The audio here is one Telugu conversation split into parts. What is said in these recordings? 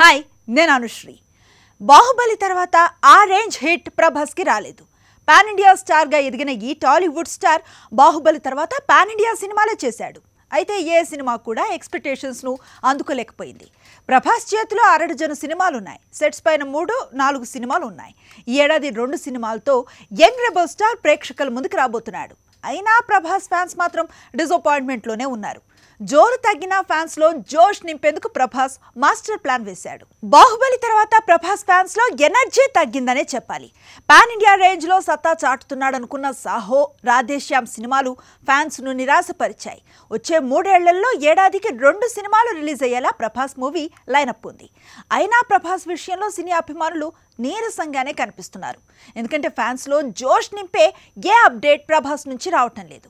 హాయ్ నేను అనుశ్రీ బాహుబలి తర్వాత ఆ రేంజ్ హిట్ ప్రభాస్కి రాలేదు పాన్ ఇండియా స్టార్గా ఎదిగిన ఈ టాలీవుడ్ స్టార్ బాహుబలి తర్వాత పాన్ ఇండియా సినిమాలే చేశాడు అయితే ఏ సినిమా కూడా ఎక్స్పెక్టేషన్స్ను అందుకోలేకపోయింది ప్రభాస్ చేతిలో అరడజను సినిమాలు ఉన్నాయి సెట్స్ పైన మూడు నాలుగు సినిమాలు ఉన్నాయి ఈ ఏడాది రెండు సినిమాలతో యంగ్ రెబల్ స్టార్ ప్రేక్షకుల ముందుకు రాబోతున్నాడు అయినా ప్రభాస్ ఫ్యాన్స్ మాత్రం డిసప్పాయింట్మెంట్లోనే ఉన్నారు జోరు తగ్గిన ఫ్యాన్స్ లో జోష్ నింపేందుకు ప్రభాస్ మాస్టర్ ప్లాన్ వేశాడు బాహుబలి తర్వాత ప్రభాస్ ఫ్యాన్స్ లో ఎనర్జీ తగ్గిందనే చెప్పాలి పాన్ ఇండియా రేంజ్ లో సత్తా చాటుతున్నాడనుకున్న సాహో రాధేశ్యామ్ సినిమాలు ఫ్యాన్స్ ను నిరాశపరిచాయి వచ్చే మూడేళ్లలో ఏడాదికి రెండు సినిమాలు రిలీజ్ అయ్యేలా ప్రభాస్ మూవీ లైనప్ ఉంది అయినా ప్రభాస్ విషయంలో సినీ అభిమానులు నీరసంగానే కనిపిస్తున్నారు ఎందుకంటే ఫ్యాన్స్ లో జోష్ నింపే ఏ అప్డేట్ ప్రభాస్ నుంచి రావటం లేదు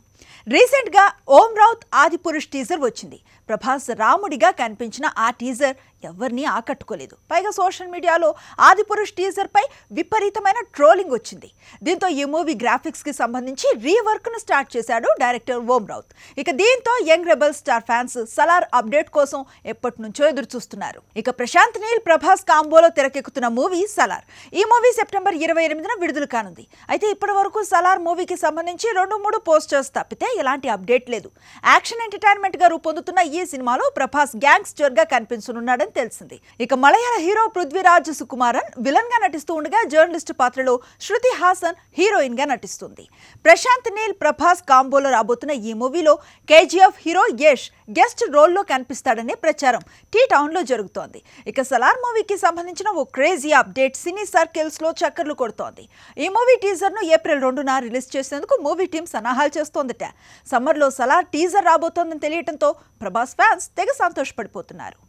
రీసెంట్ గా ఓం రౌత్ ఆదిపురుష్ టీజర్ వచ్చింది ప్రభాస్ రాముడిగా కనిపించిన ఆ టీజర్ ఎవరిని ఆకట్టుకోలేదు పైగా సోషల్ మీడియాలో ఆదిపురుష్ టీజర్ పై విపరీతమైన ట్రోలింగ్ వచ్చింది దీంతో ఈ మూవీ గ్రాఫిక్స్ కి సంబంధించి రీవర్క్ ను స్టార్ట్ చేశాడు డైరెక్టర్ ఓం రౌత్ ఇక దీంతో young rebel star fans Salaar update కోసం ఎప్పటి నుంచో ఎదురు చూస్తున్నారు ఇక ప్రశాంత్ నీల్ ప్రభాస్ కాంబోలో తెరకెక్కుతున్న మూవీ సలార్ ఈ మూవీ సెప్టెంబర్ ఇరవై ఎనిమిదిన విడుదల కానుంది అయితే ఇప్పటి వరకు సలార్ మూవీకి సంబంధించి రెండు మూడు పోస్టర్స్ తప్పితే ఎలాంటి అప్డేట్ లేదు యాక్షన్ ఎంటర్టైన్మెంట్గా రూపొందుతున్న ఈ సినిమాలో ప్రభాస్ గా కనిపించనున్నాడని తెలిసింది ఇక మలయాళ హీరో పృథ్వీరాజ్ సుకుమారన్ విలన్ గా నటిస్తూ ఉండగా జర్నలిస్ట్ పాత్రలో శృతి హాసన్ హీరోయిన్గా నటిస్తుంది ప్రశాంత్ నీల్ ప్రభాస్ కాంబోలో రాబోతున్న ఈ మూవీలో కేజీఎఫ్ హీరో యష్ గెస్ట్ రోల్లో కనిపిస్తాడనే ప్రచారం టీ టౌన్లో జరుగుతోంది ఇక సలార్ మూవీకి సంబంధించిన ఓ క్రేజీ అప్డేట్ సినీ సర్కిల్స్లో చక్కర్లు కొడుతోంది ఈ మూవీ టీజర్ను ఏప్రిల్ రెండున రిలీజ్ చేసేందుకు మూవీ టీం సన్నాహాలు చేస్తోందట సమ్మర్లో సలా టీజర్ రాబోతోందని తెలియడంతో ప్రభాస్ ఫ్యాన్స్ తెగ సంతోషపడిపోతున్నారు